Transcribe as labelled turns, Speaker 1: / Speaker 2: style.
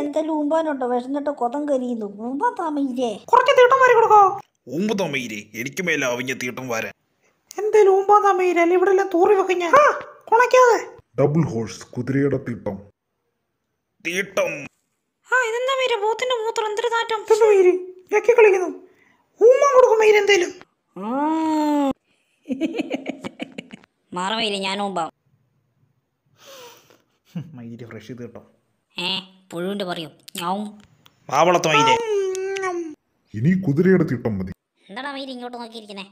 Speaker 1: എന്തെങ്കിലും ഉമ്പാനുണ്ടോ വിഷന്നിട്ട് കൊതം കരിയുന്നു കുറച്ച് തീട്ടം വരെ കൊടുക്കോ
Speaker 2: ഉമ്പ് താമയിരേ എനിക്ക് മേലെ അവിഞ്ഞ തീട്ടം വരാൻ
Speaker 1: എന്തേലും ലൂമ്പാ
Speaker 3: താമയിരല്ലേ ഇവിടെ തൂറി വെക്കും ഞാൻ
Speaker 4: ഡബിൾ ഹോഴ്സ് കുതിരയുടെ തീട്ടം
Speaker 2: തീട്ടം
Speaker 3: ആ ഇതെന്താ മൂത്രം
Speaker 1: കളിക്കുന്നു കൊടുക്കും എന്തേലും ഞാൻ
Speaker 5: ഫ്രഷ്
Speaker 4: തീട്ടം
Speaker 1: ഏഹ് പുഴുവിന്റെ പറയും
Speaker 4: മാവളത്തോ ഇനി കുതിരയുടെ തിട്ടം മതി
Speaker 1: എന്താണ് ഇങ്ങോട്ട് നോക്കിയിരിക്കുന്നേ